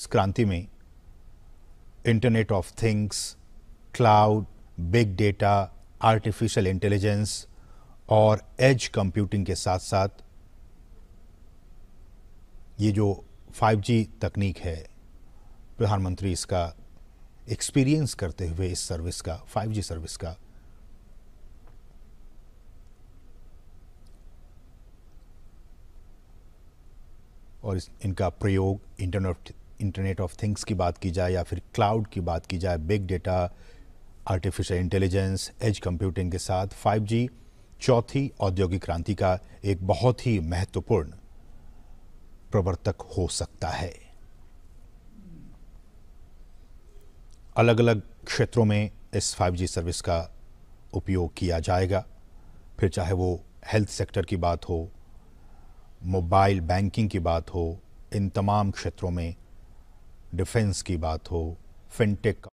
इस क्रांति में internet of things cloud big data artificial intelligence और एज कंप्यूटिंग के साथ साथ ये जो 5G तकनीक है प्रधानमंत्री इसका एक्सपीरियंस करते हुए इस सर्विस का 5G सर्विस का और इस, इनका प्रयोग इंटरनेट इंटरनेट ऑफ थिंग्स की बात की जाए या फिर क्लाउड की बात की जाए big data artificial intelligence edge computing के साथ 5G चौथी औद्योगिक क्रांति का एक बहुत ही महत्वपूर्ण प्रवर्तक हो सकता है अलग अलग क्षेत्रों में इस 5G सर्विस का उपयोग किया जाएगा फिर चाहे वो हेल्थ सेक्टर की बात हो मोबाइल बैंकिंग की बात हो इन तमाम क्षेत्रों में डिफेंस की बात हो फिनटेक